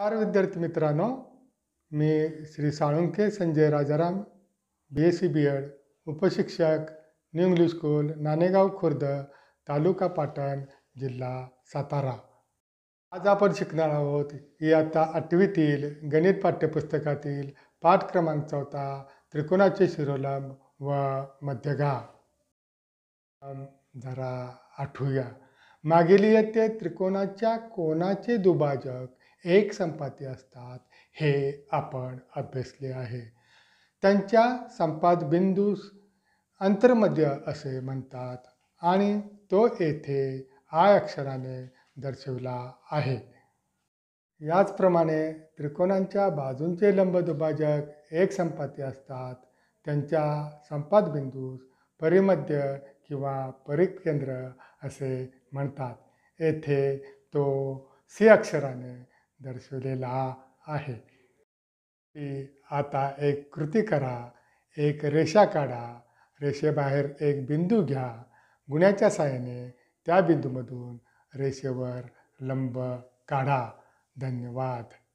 चार विद्यार्थी मित्रांनो मी Shri Salunkhe Sanjay Rajaram B S C B Ed उपशिक्षक new English school Nanegaon Khurd तालुका पाटण जिल्हा सातारा आज आपण शिकणार आहोत आता आठवीतील गणित पाठ्यपुस्तकातील पाठ क्रमांक चौथा त्रिकोणाचे शिरोलंब व मध्यगा जरा आठवूया मागील येते त्रिकोणाच्या कोणाचे दुभाजक एक संपाती असतात हे आपण अभ्यासले आहे त्यांच्या संपादबिंदूस अंतर्मध्य असे म्हणतात आणि तो येथे आय अक्षराने दर्शवला आहे याचप्रमाणे त्रिकोणांच्या बाजूंचे लंबदुभाजक एक संपाती असतात त्यांच्या संपादबिंदूस परिमध्य किंवा परिकेंद्र असे म्हणतात येथे तो सी अक्षराने दर्शवलेला आहे की आता एक कृती करा एक रेषा काढा रेषेबाहेर एक बिंदू घ्या गुण्याच्या साहाय्याने त्या बिंदूमधून रेषेवर लंब काढा धन्यवाद